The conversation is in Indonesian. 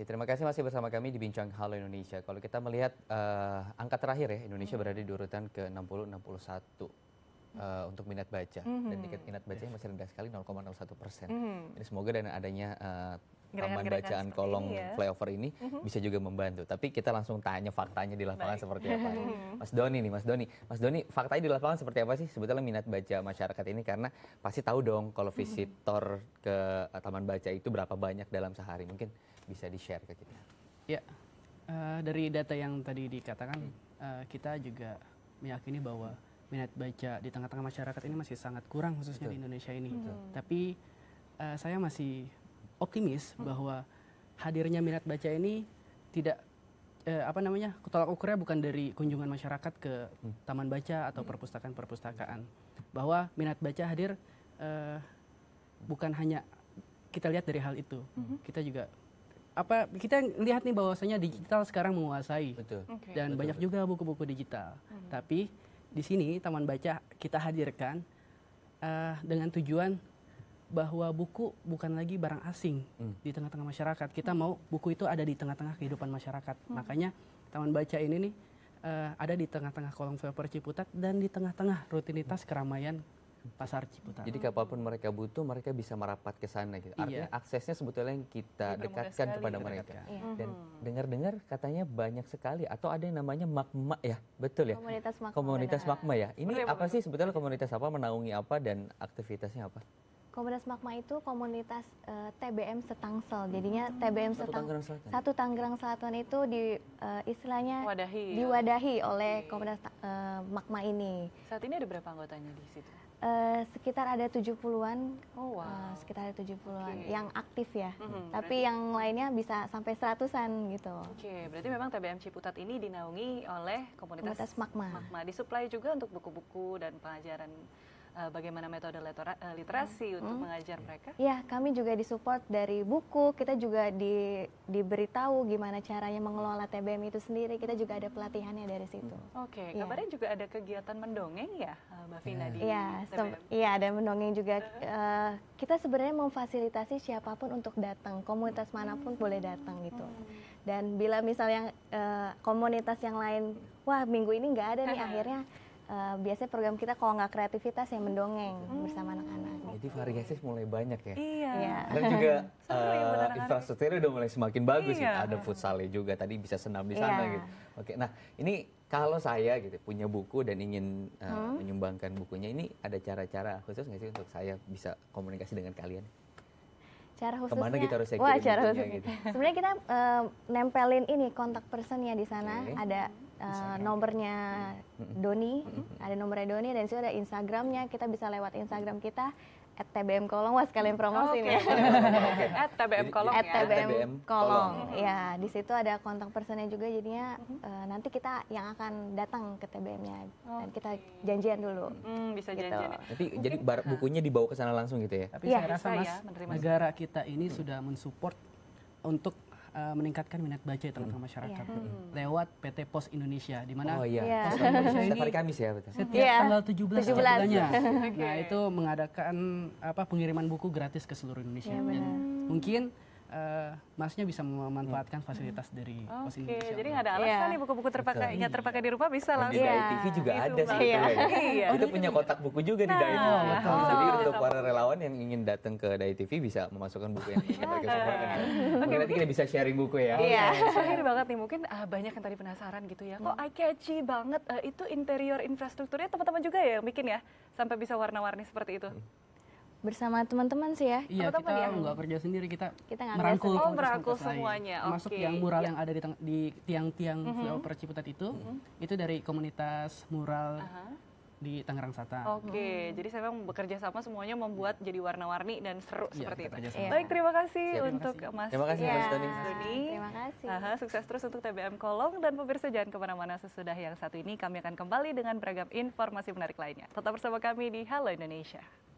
Ya, terima kasih masih bersama kami di Bincang Halo Indonesia. Kalau kita melihat uh, angka terakhir ya, Indonesia -hmm. berada di urutan ke-60-61 uh, eh, untuk minat baca. -hmm. Dan mm-hmm. tingkat minat bacanya masih rendah sekali, 0,01 persen. -hmm. semoga dengan adanya uh, taman bacaan kolong iya. flyover ini mm -hmm. bisa juga membantu. Tapi kita langsung tanya faktanya di lapangan Baik. seperti apa. Nih. Ya. Mm-hmm. Mas Doni nih, Mas Doni. Mas Doni, faktanya di lapangan seperti apa sih sebetulnya minat baca masyarakat ini karena pasti tahu dong kalau mm-hmm. visitor ke eh, taman baca itu berapa banyak dalam sehari. Mungkin bisa di-share ke kita. Ya. Uh, dari data yang tadi dikatakan uh, kita juga meyakini bahwa minat baca di tengah-tengah masyarakat ini masih sangat kurang khususnya Betul. di Indonesia ini. Betul. Mm-hmm. Tapi uh, saya masih optimis hmm. bahwa hadirnya minat baca ini tidak eh, apa namanya tolak ukurnya bukan dari kunjungan masyarakat ke hmm. taman baca atau hmm. perpustakaan-perpustakaan bahwa minat baca hadir eh, bukan hanya kita lihat dari hal itu hmm kita juga apa kita lihat nih bahwasanya digital sekarang menguasai betul. Okay. dan betul, banyak juga buku-buku digital hmm tapi di sini taman baca kita hadirkan uh, dengan tujuan bahwa buku bukan lagi barang asing hmm. di tengah-tengah masyarakat. Kita mau buku itu ada di tengah-tengah kehidupan masyarakat. Hmm. Makanya Taman Baca ini nih uh, ada di tengah-tengah kolong flyover Ciputat dan di tengah-tengah rutinitas keramaian pasar Ciputat. Jadi kapanpun mereka butuh, mereka bisa merapat ke sana gitu. Iya. Artinya iya. aksesnya sebetulnya yang kita Jadi dekatkan kepada gitu, mereka. Iya. iya. Dan hmm. dengar-dengar katanya banyak sekali atau ada yang namanya magma ya, betul ya? Komunitas magma. Komunitas magma ya. Ini apa sih sebetulnya komunitas apa menaungi apa dan aktivitasnya apa? Komunitas Magma itu komunitas uh, eh, TBM Setangsel. Jadinya hmm. TBM Setang, satu Selatan. Satu Tanggerang Selatan itu di uh, istilahnya Wadahi, diwadahi ya. oleh okay. komunitas uh, Magma ini. Saat ini ada berapa anggotanya di situ? Uh, sekitar ada 70-an. Oh wow. Uh, sekitar ada 70-an okay. yang aktif ya. Hmm, -hmm, Tapi berarti... yang lainnya bisa sampai seratusan gitu. Oke, okay, berarti memang TBM Ciputat ini dinaungi oleh komunitas, komunitas Magma. Magma disuplai juga untuk buku-buku dan pelajaran Eh, bagaimana metode eh, literasi hmm. untuk hmm. mengajar mereka? Ya, kami juga disupport dari buku, kita juga di diberitahu gimana caranya mengelola TBM itu sendiri, kita juga ada pelatihannya dari situ. Oke, okay. ya. kabarnya juga ada kegiatan mendongeng ya, eh, Mbak Vina yeah. di ya, TBM? Iya, ada mendongeng juga. Uh, kita sebenarnya memfasilitasi siapapun untuk datang, komunitas manapun hmm. boleh datang gitu. Hmm. Dan bila misalnya uh, komunitas yang lain, wah minggu ini nggak ada nih, akhirnya uh, biasanya program kita kalau nggak kreativitas ya mendongeng hmm. bersama anak-anak. Jadi variasi mulai banyak ya. Iya. iya. Dan juga uh, infrastrukturnya udah mulai semakin bagus gitu. iya. gitu. Ada futsalnya juga tadi bisa senam di iya. sana iya. gitu. Oke, nah ini kalau saya gitu punya buku dan ingin uh, hmm? menyumbangkan bukunya ini ada cara-cara khusus nggak sih untuk saya bisa komunikasi dengan kalian? cara khususnya kemana kita gitu harus wah cara khusus gitu. sebenarnya kita uh, nempelin ini kontak personnya di sana okay. ada uh, nomornya Doni, ada nomornya Doni dan juga ada Instagramnya. Kita bisa lewat Instagram kita at TBM Kolong wah sekalian promosi nih. Oh, okay. okay. at TBM Kolong at ya. TBM, Kolong. Ya, di situ ada kontak personnya juga jadinya uh, nanti kita yang akan datang ke TBM-nya okay. dan kita janjian dulu. Mm, bisa gitu. janjian. Ya. Tapi Mungkin, jadi bar, bukunya dibawa ke sana langsung gitu ya. Tapi ya, saya rasa Mas ya, negara kita ini hmm. sudah mensupport untuk uh, meningkatkan minat baca di tengah-tengah hmm. masyarakat yeah. Hmm. lewat PT Pos Indonesia di mana oh, iya. Pos Indonesia ini setiap hari Kamis ya betul. Setiap yeah. tanggal 17 bulannya. okay. Nah, itu mengadakan apa pengiriman buku gratis ke seluruh Indonesia. Yeah, dan mungkin uh, eh, masnya bisa memanfaatkan fasilitas dari okay. pos Indonesia. Jadi nggak ada iya. alasan yeah. nih buku-buku terpakai nggak terpakai di rumah bisa langsung. Di yeah. TV juga ada sih iya. iya. Kita punya kotak buku juga di Dai TV. Nah. Oh, oh, Jadi untuk para relawan yang ingin datang ke Dai TV bisa memasukkan buku yang ingin mereka sukakan. Mungkin nanti kita bisa sharing buku ya. Iya. iya. Sharing banget nih mungkin ah, banyak yang tadi penasaran gitu ya. Kok hmm. eye catchy banget eh, itu interior infrastrukturnya teman-teman juga ya yang bikin ya sampai bisa warna-warni seperti itu. Hmm bersama teman-teman sih ya. Iya, kita yang... nggak kerja sendiri, kita, kita merangkul oh, merangkul semuanya. Okay. Masuk yang mural ya. yang iya. ada di, di tiang-tiang mm -hmm. flyover Ciputat itu, mm -hmm. itu dari komunitas mural uh -huh. di Tangerang Selatan. Oke, okay. hmm. jadi saya bekerja sama semuanya membuat iya. jadi warna-warni dan seru ya, seperti itu. Ya. Baik, terima kasih ya, terima untuk kasih. Mas. Terima kasih ya. Mas Doni. Terima kasih. Aha, sukses terus untuk TBM Kolong dan pemirsa jangan kemana-mana sesudah yang satu ini kami akan kembali dengan beragam informasi menarik lainnya. Tetap bersama kami di Halo Indonesia.